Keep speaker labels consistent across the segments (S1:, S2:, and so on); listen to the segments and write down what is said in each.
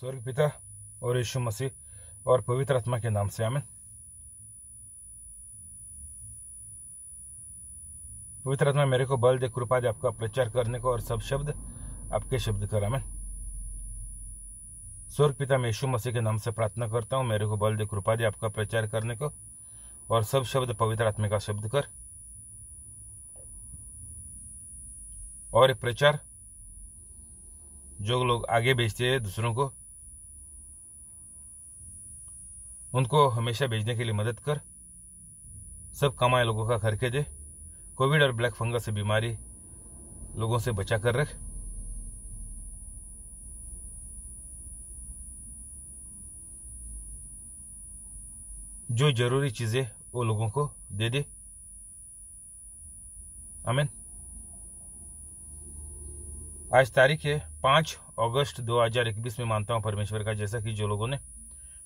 S1: स्वर्ग पिता और यीशु मसीह और पवित्र आत्मा के नाम से आमिन पवित्र आत्मा मेरे को बल दे कृपा दे आपका प्रचार करने को और सब शब्द आपके शब्द कर आमिन स्वर्ग पिता मैं यीशु मसीह के नाम से प्रार्थना करता हूँ मेरे को बल दे कृपा दे आपका प्रचार करने को और सब शब्द पवित्र आत्मा का शब्द कर और प्रचार जो लोग आगे बेचते हैं दूसरों को उनको हमेशा भेजने के लिए मदद कर सब कमाए लोगों का करके दे कोविड और ब्लैक फंगस से बीमारी लोगों से बचा कर रख जो जरूरी चीजें वो लोगों को दे दे अमीन आज तारीख है पांच अगस्त 2021 में मानता हूं परमेश्वर का जैसा कि जो लोगों ने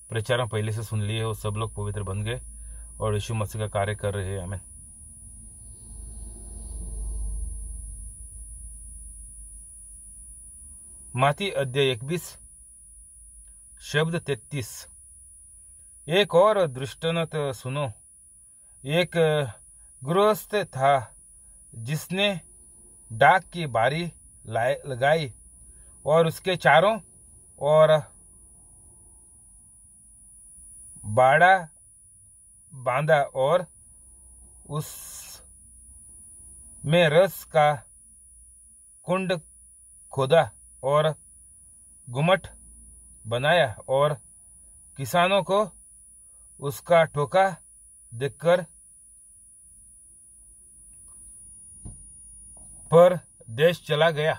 S1: प्रचार पहले से सुन लिए और सब लोग पवित्र बन गए और यीशु मसीह का कार्य कर रहे हैं हमें माती अध्याय इकबीस शब्द तैतीस एक और दृष्टांत सुनो एक गृहस्थ था जिसने डाक की बारी लगाई और उसके चारों और बाड़ा बांधा और उस में रस का कुंड खोदा और गुमट बनाया और किसानों को उसका ठोका देखकर पर देश चला गया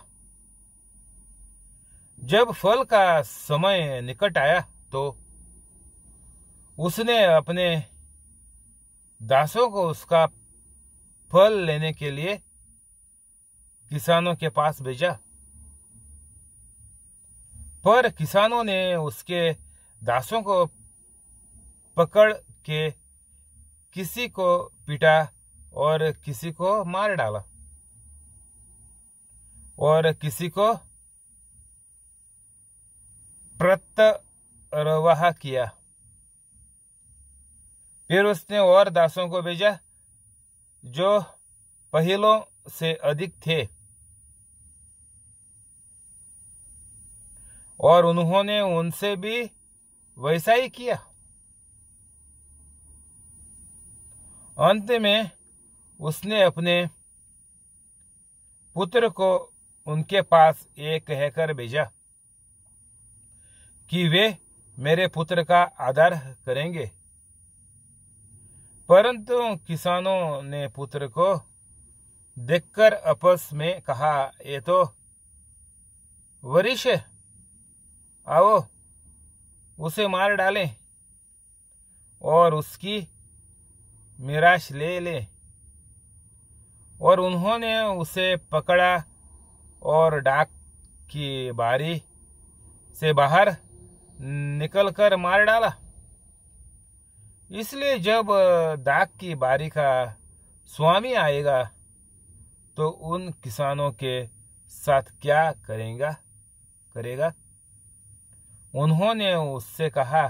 S1: जब फल का समय निकट आया तो उसने अपने दासों को उसका फल लेने के लिए किसानों के पास भेजा पर किसानों ने उसके दासों को पकड़ के किसी को पीटा और किसी को मार डाला और किसी को प्रत्यवाह किया फिर उसने और दासों को भेजा जो पहलों से अधिक थे और उन्होंने उनसे भी वैसा ही किया अंत में उसने अपने पुत्र को उनके पास एक कहकर भेजा कि वे मेरे पुत्र का आदर करेंगे परंतु किसानों ने पुत्र को देखकर आपस में कहा ये तो वरिष्ठ आओ उसे मार डालें और उसकी मिराश ले ले और उन्होंने उसे पकड़ा और डाक की बारी से बाहर निकलकर मार डाला इसलिए जब दाग की बारी का स्वामी आएगा तो उन किसानों के साथ क्या करेगा करेगा उन्होंने उससे कहा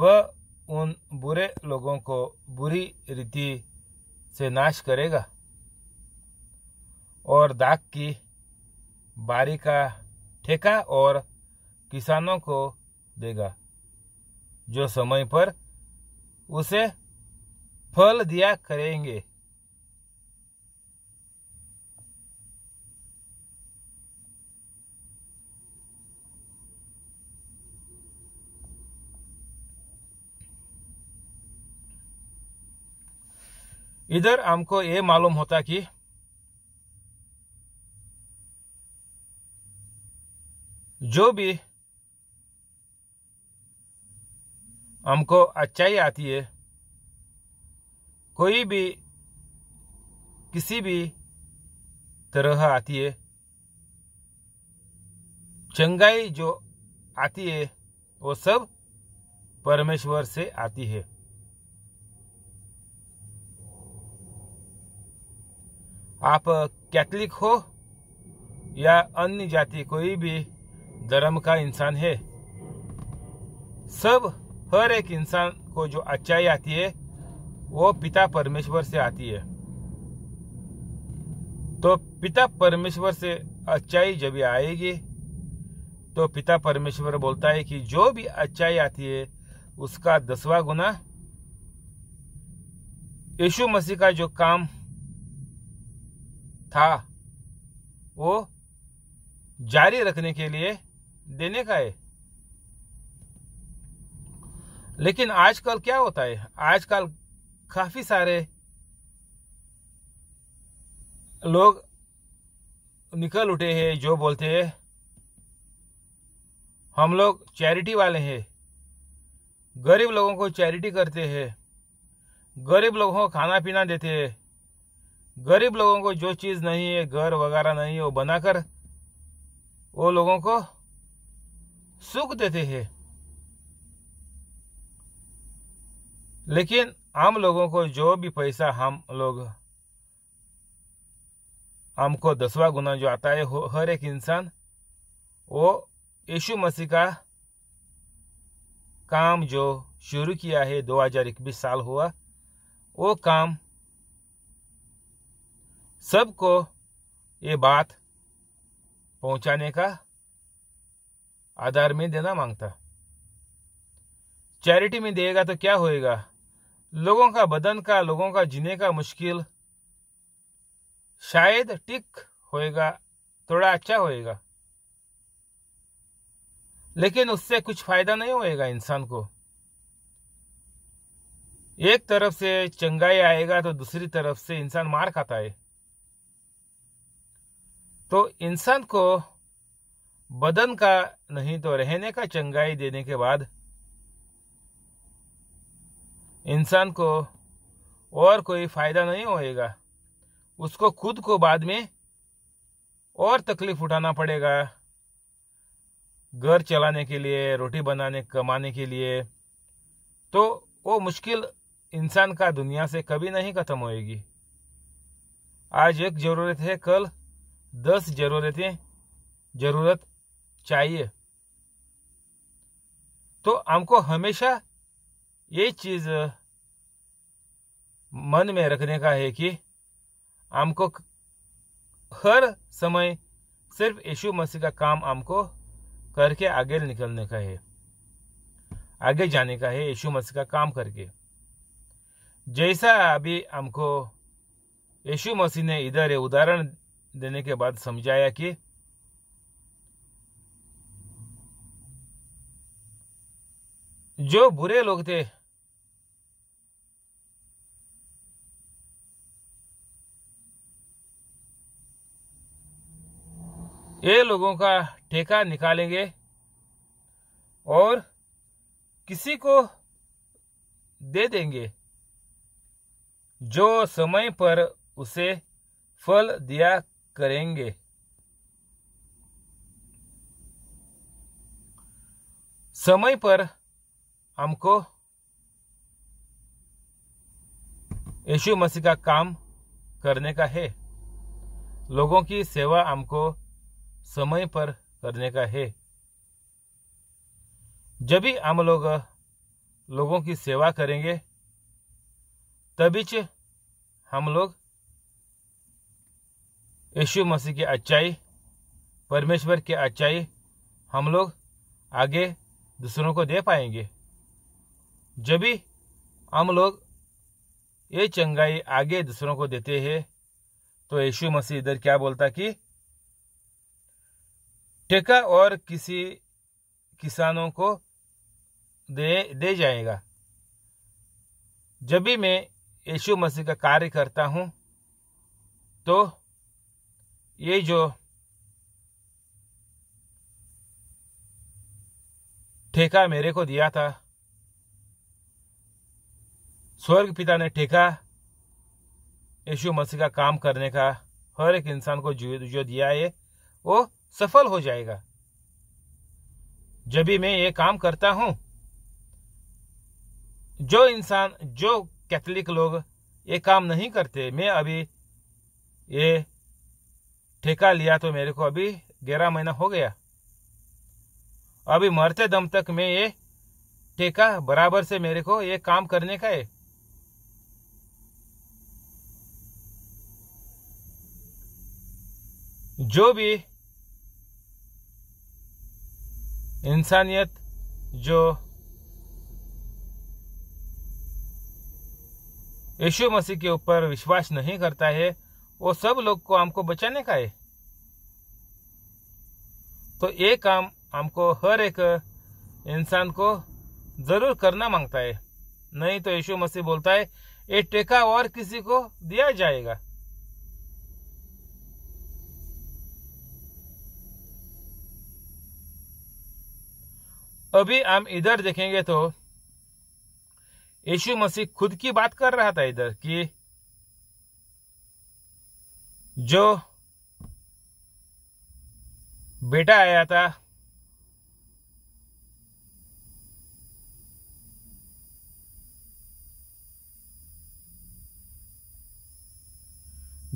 S1: वह उन बुरे लोगों को बुरी रीति से नाश करेगा और दाग की बारी का ठेका और किसानों को देगा जो समय पर उसे फल दिया करेंगे इधर हमको ये मालूम होता कि जो भी हमको अच्छाई आती है कोई भी किसी भी तरह आती है चंगाई जो आती है वो सब परमेश्वर से आती है आप कैथलिक हो या अन्य जाति कोई भी धर्म का इंसान है सब हर एक इंसान को जो अच्छाई आती है वो पिता परमेश्वर से आती है तो पिता परमेश्वर से अच्छाई जब आएगी तो पिता परमेश्वर बोलता है कि जो भी अच्छाई आती है उसका दसवा गुना यीशु मसीह का जो काम था वो जारी रखने के लिए देने का है लेकिन आजकल क्या होता है आजकल काफी सारे लोग निकल उठे हैं जो बोलते हैं हम लोग चैरिटी वाले हैं गरीब लोगों को चैरिटी करते हैं गरीब लोगों को खाना पीना देते हैं गरीब लोगों को जो चीज़ नहीं है घर वगैरह नहीं है वो बनाकर वो लोगों को सुख देते हैं लेकिन आम लोगों को जो भी पैसा हम लोग हमको दसवा गुना जो आता है हर एक इंसान वो यीशु मसीह का काम जो शुरू किया है दो हजार इक्कीस साल हुआ वो काम सबको ये बात पहुंचाने का आधार में देना मांगता चैरिटी में देगा तो क्या होएगा लोगों का बदन का लोगों का जीने का मुश्किल शायद टिक होएगा थोड़ा अच्छा होएगा लेकिन उससे कुछ फायदा नहीं होएगा इंसान को एक तरफ से चंगाई आएगा तो दूसरी तरफ से इंसान मार खाता है तो इंसान को बदन का नहीं तो रहने का चंगाई देने के बाद इंसान को और कोई फायदा नहीं होएगा उसको खुद को बाद में और तकलीफ उठाना पड़ेगा घर चलाने के लिए रोटी बनाने कमाने के लिए तो वो मुश्किल इंसान का दुनिया से कभी नहीं खत्म होएगी आज एक ज़रूरत है कल दस ज़रूरतें ज़रूरत चाहिए तो हमको हमेशा ये चीज़ मन में रखने का है कि हमको हर समय सिर्फ यीशु मसीह का काम हमको करके आगे निकलने का है आगे जाने का है यीशु मसीह का काम करके जैसा अभी हमको यीशु मसीह ने इधर उदाहरण देने के बाद समझाया कि जो बुरे लोग थे ये लोगों का ठेका निकालेंगे और किसी को दे देंगे जो समय पर उसे फल दिया करेंगे समय पर हमको यशु मसीह का काम करने का है लोगों की सेवा हमको समय पर करने का है जब भी हम लोग लोगों की सेवा करेंगे तभी हम लोग यशु मसीह की अच्छाई परमेश्वर की अच्छाई हम लोग आगे दूसरों को दे पाएंगे जब भी हम लोग ये चंगाई आगे दूसरों को देते हैं तो यशु मसीह इधर क्या बोलता कि ठेका और किसी किसानों को दे दे जाएगा जब भी मैं यीशु मसीह का कार्य करता हूँ तो ये जो ठेका मेरे को दिया था स्वर्ग पिता ने ठेका यीशु मसीह का काम करने का हर एक इंसान को जो दिया है वो सफल हो जाएगा जब भी मैं ये काम करता हूं जो इंसान जो कैथलिक लोग ये काम नहीं करते मैं अभी ये ठेका लिया तो मेरे को अभी ग्यारह महीना हो गया अभी मरते दम तक मैं ये ठेका बराबर से मेरे को ये काम करने का है जो भी इंसानियत जो यीशु मसीह के ऊपर विश्वास नहीं करता है वो सब लोग को हमको बचाने का है तो ये काम हमको हर एक इंसान को जरूर करना मांगता है नहीं तो यीशु मसीह बोलता है ये टेका और किसी को दिया जाएगा अभी हम इधर देखेंगे तो यीशु मसीह खुद की बात कर रहा था इधर कि जो बेटा आया था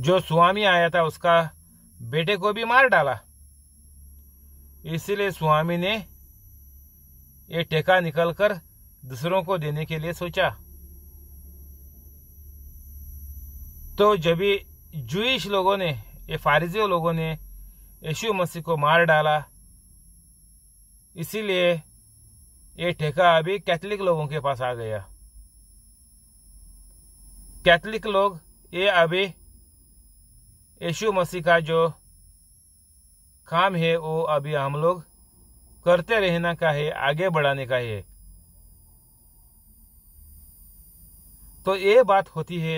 S1: जो स्वामी आया था उसका बेटे को भी मार डाला इसलिए स्वामी ने ये टेका निकलकर दूसरों को देने के लिए सोचा तो जब ये लोगों ने ये फारिजियों लोगों ने यशु मसीह को मार डाला इसीलिए ये ठेका अभी कैथलिक लोगों के पास आ गया कैथलिक लोग ये अभी यशु मसीह का जो काम है वो अभी हम लोग करते रहना का है आगे बढ़ाने का है तो ये बात होती है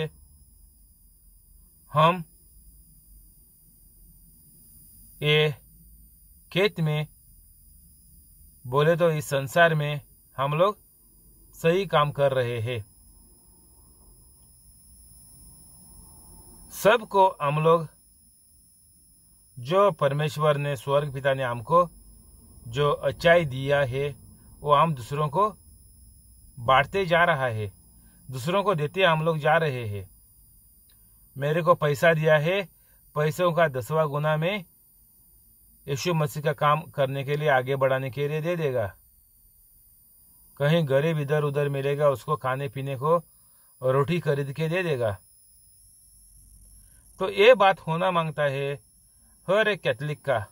S1: हम ये खेत में बोले तो इस संसार में हम लोग सही काम कर रहे हैं सबको हम लोग जो परमेश्वर ने स्वर्ग पिता ने हमको जो अच्छाई दिया है वो हम दूसरों को बांटते जा रहा है दूसरों को देते हम लोग जा रहे हैं मेरे को पैसा दिया है पैसों का दसवा गुना में यशु मसीह का काम करने के लिए आगे बढ़ाने के लिए दे देगा कहीं गरीब इधर उधर मिलेगा उसको खाने पीने को रोटी खरीद के दे देगा तो ये बात होना मांगता है हर एक कैथलिक का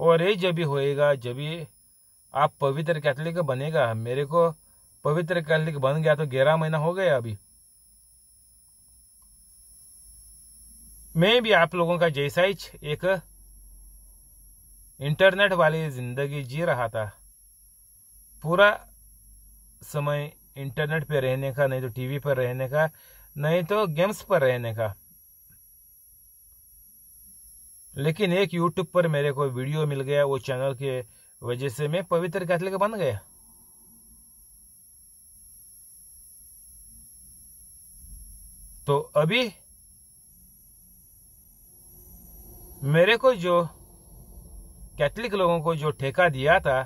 S1: और ये जब भी होएगा जब भी आप पवित्र कैथलिक बनेगा मेरे को पवित्र कैथलिक बन गया तो ग्यारह महीना हो गया अभी मैं भी आप लोगों का जैसा ही एक इंटरनेट वाली जिंदगी जी रहा था पूरा समय इंटरनेट पे रहने का नहीं तो टीवी पर रहने का नहीं तो गेम्स पर रहने का लेकिन एक यूट्यूब पर मेरे को वीडियो मिल गया वो चैनल के वजह से मैं पवित्र कैथलिक बन गया तो अभी मेरे को जो कैथलिक लोगों को जो ठेका दिया था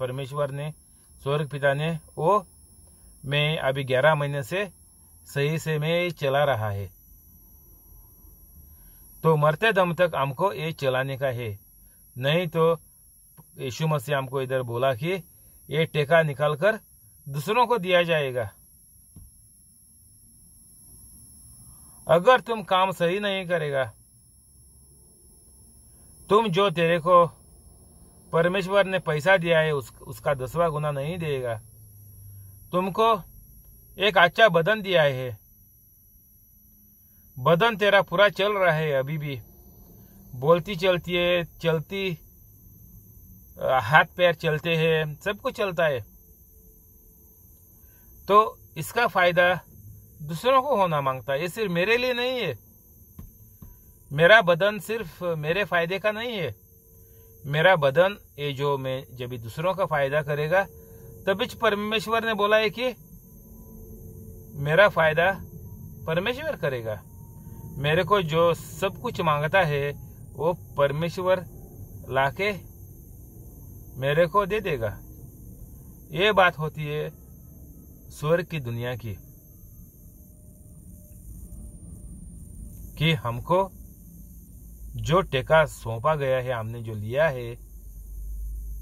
S1: परमेश्वर ने स्वर्ग पिता ने वो मैं अभी ग्यारह महीने से सही से मैं चला रहा है तो मरते दम तक हमको ये चलाने का है नहीं तो यीशु मसीह हमको इधर बोला कि ये टेका निकाल कर दूसरों को दिया जाएगा अगर तुम काम सही नहीं करेगा तुम जो तेरे को परमेश्वर ने पैसा दिया है उस, उसका दसवा गुना नहीं देगा तुमको एक अच्छा बदन दिया है बदन तेरा पूरा चल रहा है अभी भी बोलती चलती है चलती हाथ पैर चलते हैं सब कुछ चलता है तो इसका फायदा दूसरों को होना मांगता है ये सिर्फ मेरे लिए नहीं है मेरा बदन सिर्फ मेरे फायदे का नहीं है मेरा बदन ये जो मैं जब दूसरों का फायदा करेगा तभी परमेश्वर ने बोला है कि मेरा फायदा परमेश्वर करेगा मेरे को जो सब कुछ मांगता है वो परमेश्वर लाके मेरे को दे देगा ये बात होती है स्वर्ग की दुनिया की कि हमको जो टेका सौंपा गया है हमने जो लिया है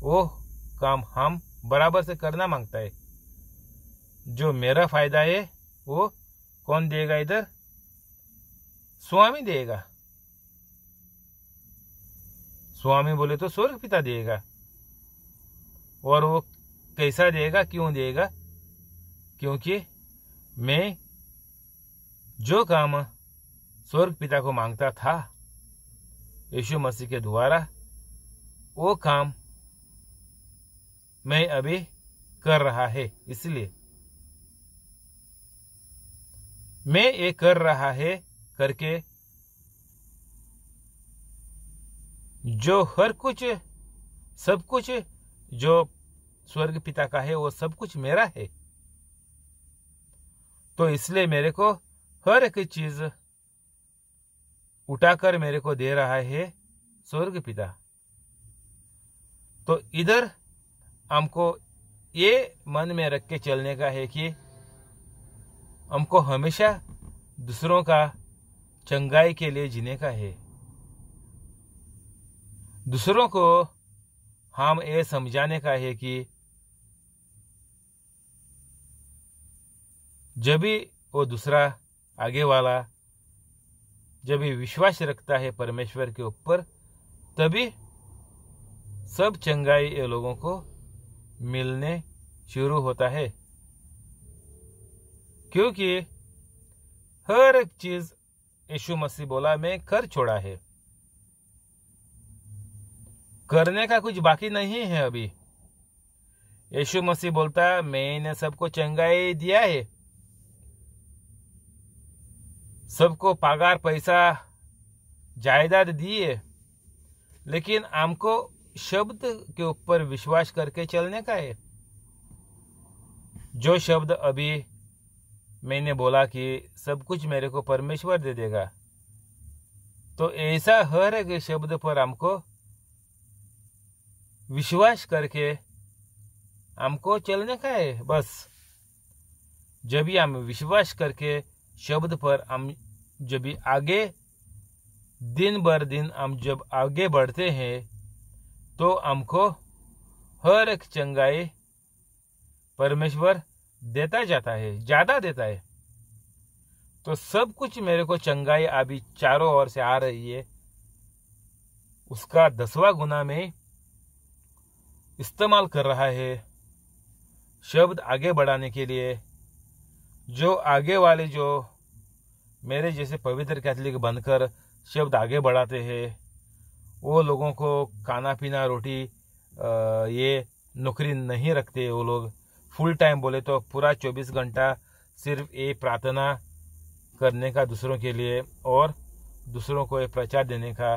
S1: वो काम हम बराबर से करना मांगता है जो मेरा फायदा है वो कौन देगा इधर स्वामी देगा स्वामी बोले तो स्वर्ग पिता देगा और वो कैसा देगा क्यों देगा क्योंकि मैं जो काम स्वर्ग पिता को मांगता था यीशु मसीह के द्वारा वो काम मैं अभी कर रहा है इसलिए मैं ये कर रहा है करके जो हर कुछ सब कुछ जो स्वर्ग पिता का है वो सब कुछ मेरा है तो इसलिए मेरे को हर एक चीज उठाकर मेरे को दे रहा है स्वर्ग पिता तो इधर हमको ये मन में रख के चलने का है कि हमको हमेशा दूसरों का चंगाई के लिए जीने का है दूसरों को हम ये समझाने का है कि जब भी वो दूसरा आगे वाला जब भी विश्वास रखता है परमेश्वर के ऊपर तभी सब चंगाई ये लोगों को मिलने शुरू होता है क्योंकि हर एक चीज यशु मसीह बोला मैं कर छोड़ा है करने का कुछ बाकी नहीं है अभी यशु मसीह बोलता मैंने सबको चंगाई दिया है सबको पगार पैसा जायदाद दी है लेकिन हमको शब्द के ऊपर विश्वास करके चलने का है जो शब्द अभी मैंने बोला कि सब कुछ मेरे को परमेश्वर दे देगा तो ऐसा हर एक शब्द पर हमको विश्वास करके हमको चलने का है बस जब भी हम विश्वास करके शब्द पर हम जब भी आगे दिन भर दिन हम जब आगे बढ़ते हैं तो हमको हर एक चंगाई परमेश्वर देता जाता है ज़्यादा देता है तो सब कुछ मेरे को चंगाई अभी चारों ओर से आ रही है उसका दसवा गुना में इस्तेमाल कर रहा है शब्द आगे बढ़ाने के लिए जो आगे वाले जो मेरे जैसे पवित्र कैथलिक बनकर शब्द आगे बढ़ाते हैं वो लोगों को खाना पीना रोटी ये नौकरी नहीं रखते वो लोग फुल टाइम बोले तो पूरा 24 घंटा सिर्फ ये प्रार्थना करने का दूसरों के लिए और दूसरों को ये प्रचार देने का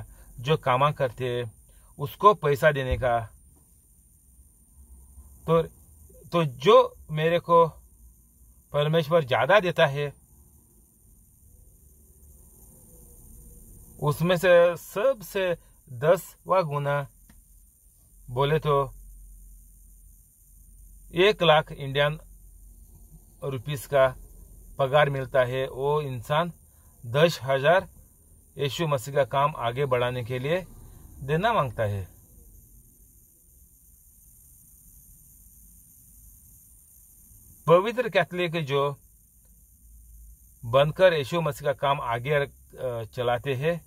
S1: जो कामा करते हैं उसको पैसा देने का तो तो जो मेरे को परमेश्वर ज़्यादा देता है उसमें से सबसे दस व गुना बोले तो एक लाख इंडियन रुपीस का पगार मिलता है वो इंसान दस हजार यशु मसीह का काम आगे बढ़ाने के लिए देना मांगता है पवित्र कैथलिक जो बनकर यशु मसीह का काम आगे चलाते हैं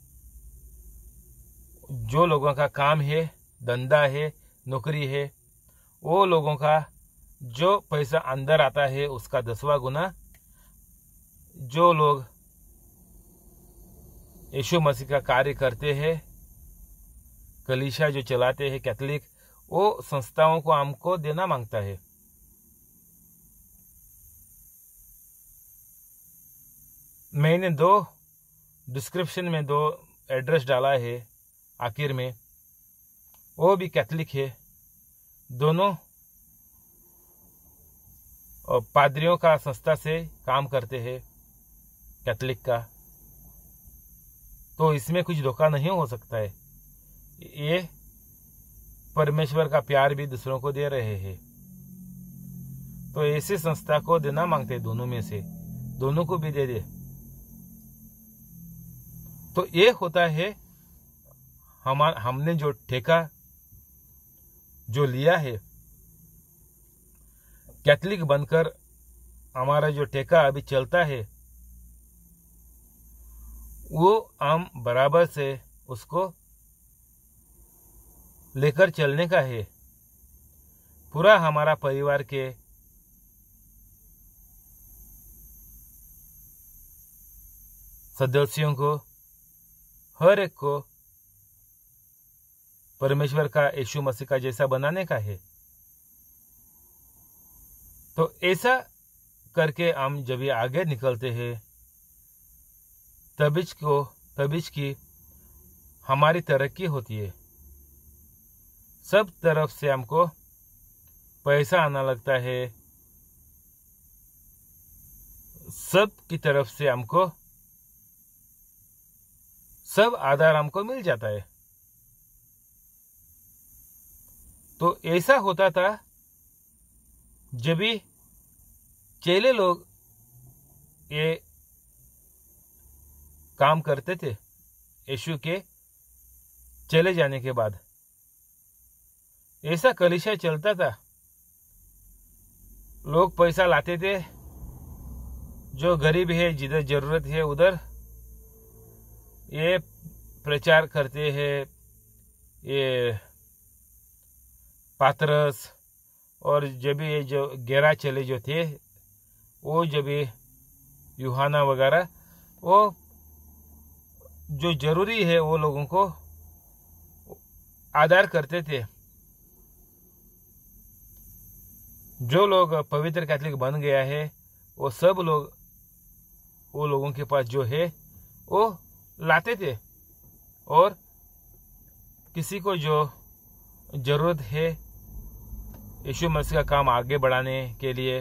S1: जो लोगों का काम है धंधा है नौकरी है वो लोगों का जो पैसा अंदर आता है उसका दसवा गुना जो लोग यशु मसीह का कार्य करते हैं कलीशा जो चलाते हैं कैथलिक वो संस्थाओं को हमको देना मांगता है मैंने दो डिस्क्रिप्शन में दो एड्रेस डाला है आखिर में वो भी कैथलिक है दोनों और पादरियों का संस्था से काम करते हैं कैथलिक का तो इसमें कुछ धोखा नहीं हो सकता है ये परमेश्वर का प्यार भी दूसरों को दे रहे हैं तो ऐसी संस्था को देना मांगते दोनों में से दोनों को भी दे दे तो ये होता है हमारे हमने जो ठेका जो लिया है कैथलिक बनकर हमारा जो टेका अभी चलता है वो आम बराबर से उसको लेकर चलने का है पूरा हमारा परिवार के सदस्यों को हर एक को परमेश्वर का यशु मसीह का जैसा बनाने का है तो ऐसा करके हम जब ये आगे निकलते हैं तबिज को तबिज की हमारी तरक्की होती है सब तरफ से हमको पैसा आना लगता है सब की तरफ से हमको सब आधार हमको मिल जाता है तो ऐसा होता था जब भी चेले लोग ये काम करते थे यशु के चले जाने के बाद ऐसा कलिशा चलता था लोग पैसा लाते थे जो गरीब है जिधर जरूरत है उधर ये प्रचार करते हैं ये पात्रस और जब ये जो गैरा चले जो थे वो जब भी युहाना वगैरह वो जो जरूरी है वो लोगों को आधार करते थे जो लोग पवित्र कैथलिक बन गया है वो सब लोग वो लोगों के पास जो है वो लाते थे और किसी को जो ज़रूरत है यीशु मसीह का काम आगे बढ़ाने के लिए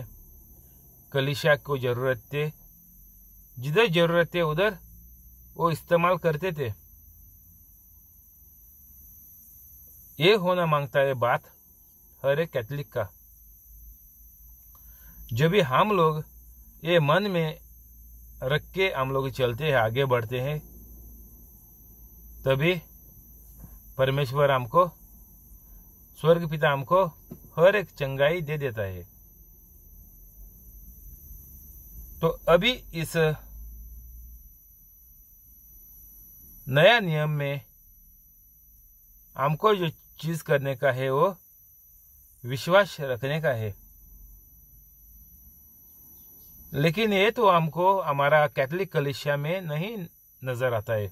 S1: कलिशा को ज़रूरत थे जिधर ज़रूरत थे उधर वो इस्तेमाल करते थे ये होना मांगता है बात हर एक कैथलिक का जब भी हम लोग ये मन में रख के हम लोग चलते हैं आगे बढ़ते हैं तभी परमेश्वर हमको स्वर्ग पिता हमको हर एक चंगाई दे देता है तो अभी इस नया नियम में हमको जो चीज करने का है वो विश्वास रखने का है लेकिन ये तो हमको हमारा कैथलिक कलिशिया में नहीं नजर आता है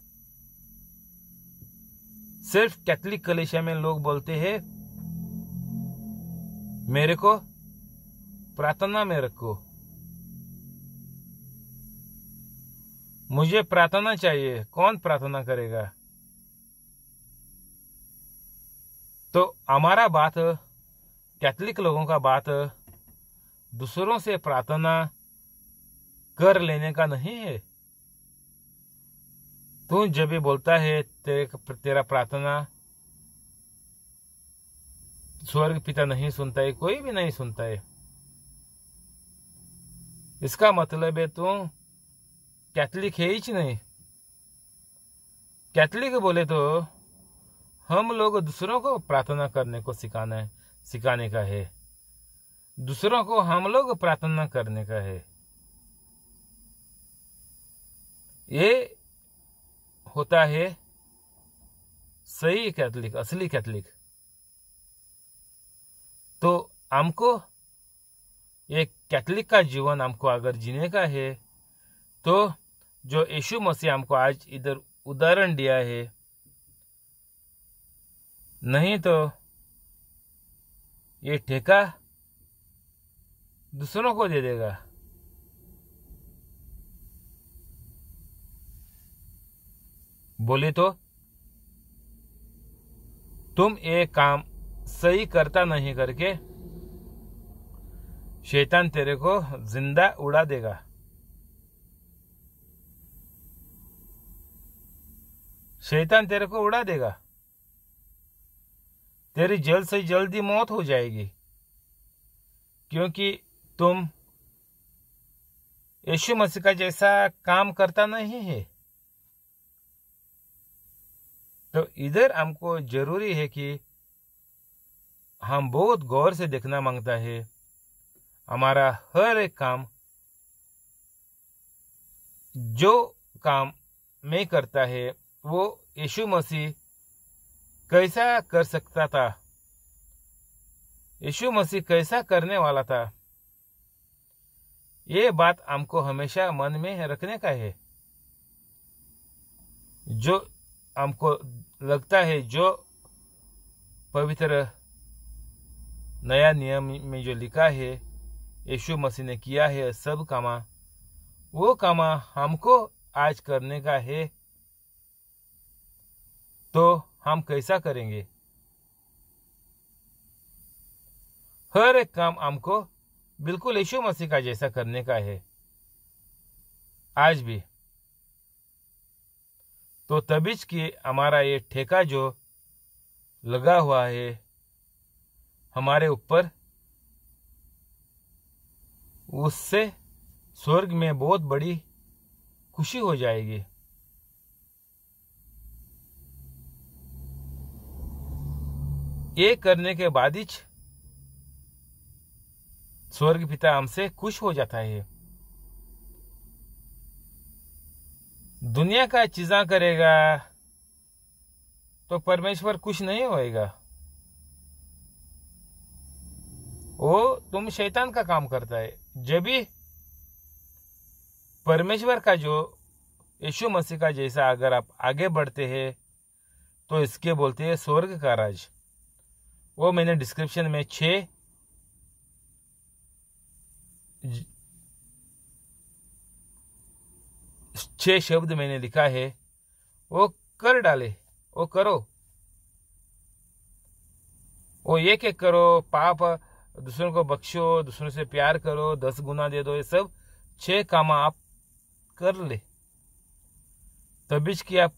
S1: सिर्फ कैथलिक कलिशिया में लोग बोलते हैं मेरे को प्रार्थना में रखो मुझे प्रार्थना चाहिए कौन प्रार्थना करेगा तो हमारा बात कैथलिक लोगों का बात दूसरों से प्रार्थना कर लेने का नहीं है तू जब भी बोलता है तेरे तेरा प्रार्थना स्वर्ग पिता नहीं सुनता है कोई भी नहीं सुनता है इसका मतलब है तू कैथलिक है ही नहीं कैथलिक बोले तो हम लोग दूसरों को प्रार्थना करने को सिखाना है सिखाने का है दूसरों को हम लोग प्रार्थना करने का है ये होता है सही कैथलिक असली कैथलिक तो हमको एक कैथलिक का जीवन हमको अगर जीने का है तो जो यीशु मसीह हमको आज इधर उदाहरण दिया है नहीं तो ये ठेका दूसरों को दे देगा बोले तो तुम ये काम सही करता नहीं करके शैतान तेरे को जिंदा उड़ा देगा शैतान तेरे को उड़ा देगा तेरी जल्द से जल्दी मौत हो जाएगी क्योंकि तुम यशु मसीह का जैसा काम करता नहीं है तो इधर हमको जरूरी है कि हम बहुत गौर से देखना मांगता है हमारा हर एक काम जो काम मैं करता है वो यीशु मसीह कैसा कर सकता था यीशु मसीह कैसा करने वाला था ये बात हमको हमेशा मन में रखने का है जो हमको लगता है जो पवित्र नया नियम में जो लिखा है यशु मसीह ने किया है सब कामा वो कामा हमको आज करने का है तो हम कैसा करेंगे हर एक काम हमको बिल्कुल यशु मसीह का जैसा करने का है आज भी तो तभी कि हमारा ये ठेका जो लगा हुआ है हमारे ऊपर उससे स्वर्ग में बहुत बड़ी खुशी हो जाएगी ये करने के बाद ही स्वर्ग पिता हमसे खुश हो जाता है दुनिया का चीजा करेगा तो परमेश्वर खुश नहीं होएगा वो तुम शैतान का काम करता है जब ही परमेश्वर का जो यीशु मसीह का जैसा अगर आप आगे बढ़ते हैं तो इसके बोलते हैं स्वर्ग का राज वो मैंने डिस्क्रिप्शन में छे छे शब्द मैंने लिखा है वो कर डाले वो करो वो एक एक करो पाप दूसरों को बख्शो दूसरों से प्यार करो दस गुना दे दो ये सब छह काम आप कर ले तभी की आप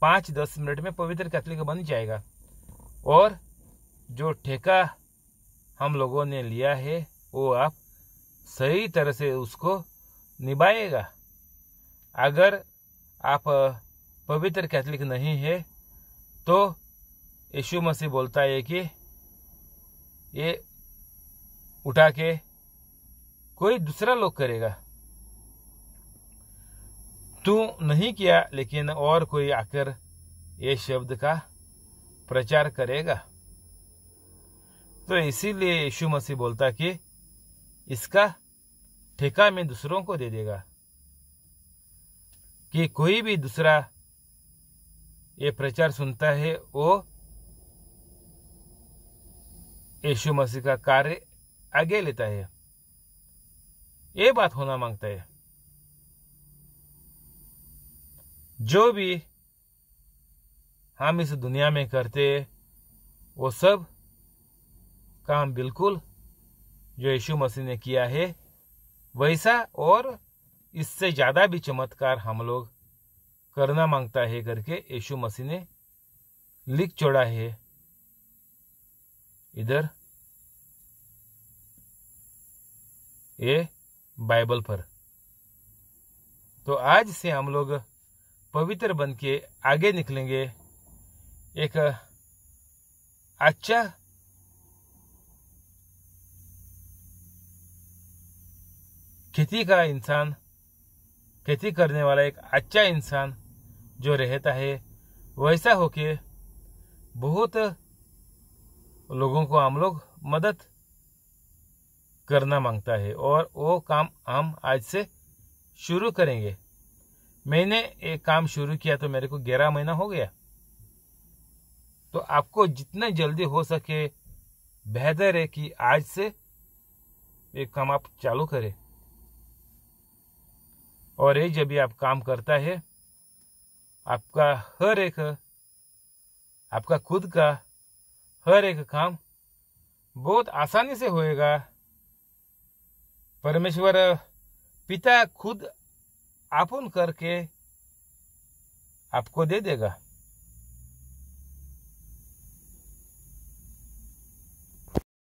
S1: पाँच दस मिनट में पवित्र कैथलिक बन जाएगा और जो ठेका हम लोगों ने लिया है वो आप सही तरह से उसको निभाएगा अगर आप पवित्र कैथलिक नहीं है तो यशु मसीह बोलता है कि ये उठा के कोई दूसरा लोग करेगा तू नहीं किया लेकिन और कोई आकर ये शब्द का प्रचार करेगा तो इसीलिए यीशु मसीह बोलता कि इसका ठेका मैं दूसरों को दे देगा कि कोई भी दूसरा ये प्रचार सुनता है वो यीशु मसीह का कार्य आगे लेता है ये बात होना मांगता है जो भी हम इस दुनिया में करते वो सब काम बिल्कुल जो यीशु मसीह ने किया है वैसा और इससे ज़्यादा भी चमत्कार हम लोग करना मांगता है करके यीशु मसीह ने लिख छोड़ा है इधर ये बाइबल पर तो आज से हम लोग पवित्र बन के आगे निकलेंगे एक अच्छा खेती का इंसान खेती करने वाला एक अच्छा इंसान जो रहता है वैसा होके बहुत लोगों को हम लोग मदद करना मांगता है और वो काम हम आज से शुरू करेंगे मैंने एक काम शुरू किया तो मेरे को ग्यारह महीना हो गया तो आपको जितना जल्दी हो सके बेहतर है कि आज से एक काम आप चालू करें और ये जब भी आप काम करता है आपका हर एक आपका खुद का हर एक काम बहुत आसानी से होएगा परमेश्वर पिता खुद आपुन करके आपको दे देगा